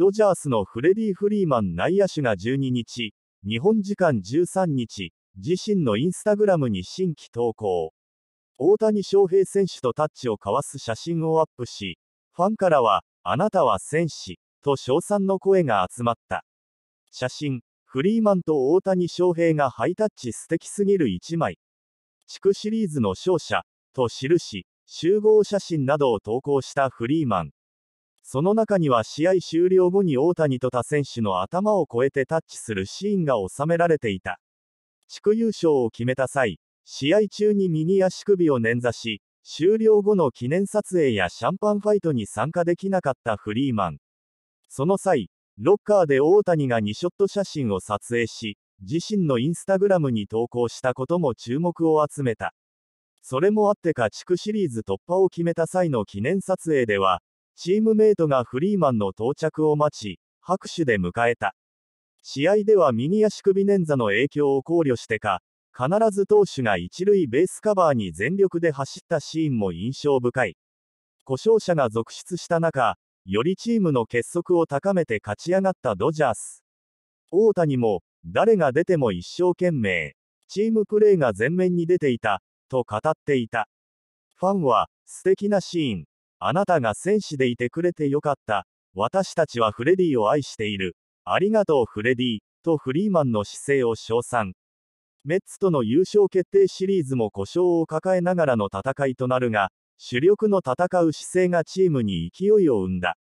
ドジャースのフレディ・フリーマン内野手が12日、日本時間13日、自身のインスタグラムに新規投稿。大谷翔平選手とタッチを交わす写真をアップし、ファンからは、あなたは戦士、と称賛の声が集まった。写真、フリーマンと大谷翔平がハイタッチ素敵すぎる1枚。地区シリーズの勝者、と記し、集合写真などを投稿したフリーマン。その中には試合終了後に大谷と他選手の頭を越えてタッチするシーンが収められていた。地区優勝を決めた際、試合中に右足首を捻挫し、終了後の記念撮影やシャンパンファイトに参加できなかったフリーマン。その際、ロッカーで大谷が2ショット写真を撮影し、自身のインスタグラムに投稿したことも注目を集めた。それもあってか地区シリーズ突破を決めた際の記念撮影では、チームメイトがフリーマンの到着を待ち、拍手で迎えた。試合では右足首捻挫の影響を考慮してか、必ず投手が一塁ベースカバーに全力で走ったシーンも印象深い。故障者が続出した中、よりチームの結束を高めて勝ち上がったドジャース。大谷も、誰が出ても一生懸命、チームプレーが前面に出ていた、と語っていた。ファンは、素敵なシーン、あなたが戦士でいてくれてよかった。私たちはフレディを愛している。ありがとうフレディ、とフリーマンの姿勢を称賛。メッツとの優勝決定シリーズも故障を抱えながらの戦いとなるが、主力の戦う姿勢がチームに勢いを生んだ。